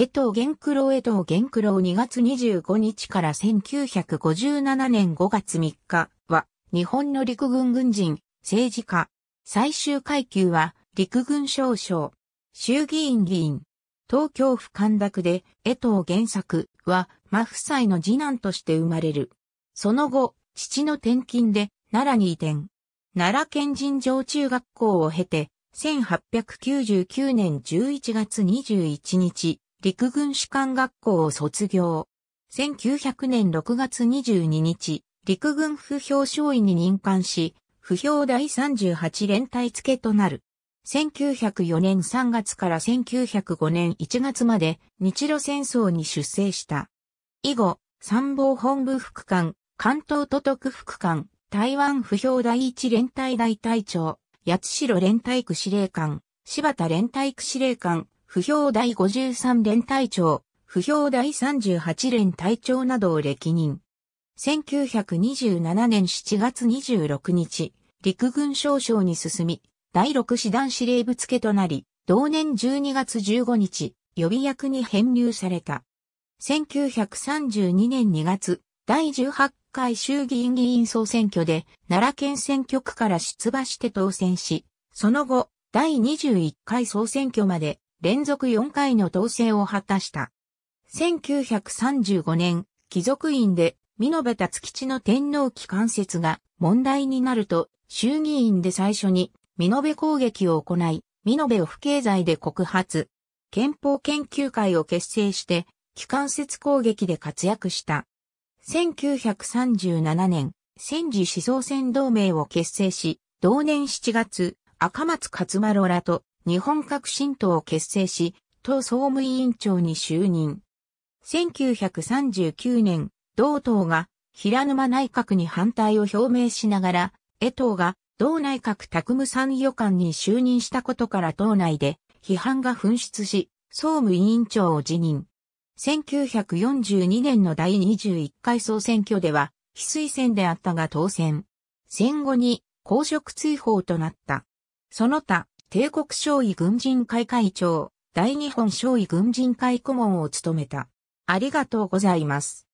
江藤玄九郎江藤玄九郎2月25日から1957年5月3日は、日本の陸軍軍人、政治家。最終階級は、陸軍少将。衆議院議員。東京府神田区で、江藤玄作は、真夫妻の次男として生まれる。その後、父の転勤で、奈良に移転。奈良県人上中学校を経て、1899年11月21日、陸軍士官学校を卒業。1900年6月22日、陸軍不評少尉に任官し、不評第38連隊付となる。1904年3月から1905年1月まで日露戦争に出征した。以後、参謀本部副官、関東都督副官、台湾不評第一連隊大隊長、八代連隊区司令官、柴田連隊区司令官、不評第53連隊長、不評第38連隊長などを歴任。1927年7月26日、陸軍少将に進み、第6師団司令部付となり、同年12月15日、予備役に編入された。1932年2月、第18回衆議院議員総選挙で、奈良県選挙区から出馬して当選し、その後、第21回総選挙まで連続4回の当選を果たした。1935年、貴族院で、美延達吉の天皇機関節が問題になると、衆議院で最初に、美延攻撃を行い、美延を不経罪で告発。憲法研究会を結成して、機関節攻撃で活躍した。1937年、戦時思想戦同盟を結成し、同年7月、赤松勝丸らと日本革新党を結成し、党総務委員長に就任。1939年、同党が平沼内閣に反対を表明しながら、江藤が同内閣拓務参与官に就任したことから党内で批判が噴出し、総務委員長を辞任。1942年の第21回総選挙では、非推薦であったが当選。戦後に公職追放となった。その他、帝国少尉軍人会会長、大日本少尉軍人会顧問を務めた。ありがとうございます。